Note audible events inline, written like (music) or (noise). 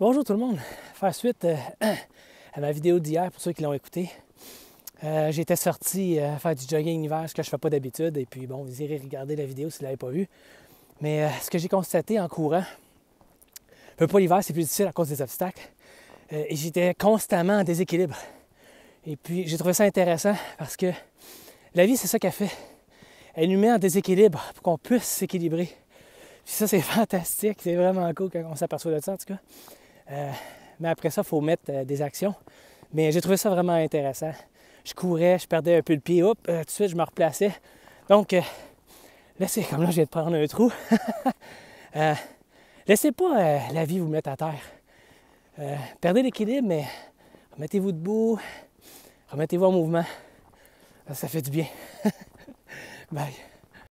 Bonjour tout le monde. Faire suite euh, (clears throat) à ma vidéo d'hier pour ceux qui l'ont écouté, euh, J'étais sorti euh, faire du jogging hiver, ce que je fais pas d'habitude. Et puis bon, vous irez regarder la vidéo si vous ne l'avez pas vue. Mais ce que j'ai constaté en courant, peu pas l'hiver, c'est plus difficile à cause des obstacles. et j'étais constamment en déséquilibre. Et puis j'ai trouvé ça intéressant parce que la vie, c'est ça qu'elle fait. Elle nous met en déséquilibre pour qu'on puisse s'équilibrer. Puis ça, c'est (laughs) fantastique, c'est vraiment cool quand on s'aperçoit de ça, en tout cas. Euh, mais après ça, il faut mettre euh, des actions. Mais j'ai trouvé ça vraiment intéressant. Je courais, je perdais un peu le pied, hop, euh, tout de suite, je me replaçais. Donc, laissez, comme là, je viens de prendre un trou. (laughs) laissez pas la vie vous mettre à terre. perdez l'équilibre, mais remettez-vous debout, remettez-vous en mouvement. ça fait du bien. (laughs) Bye.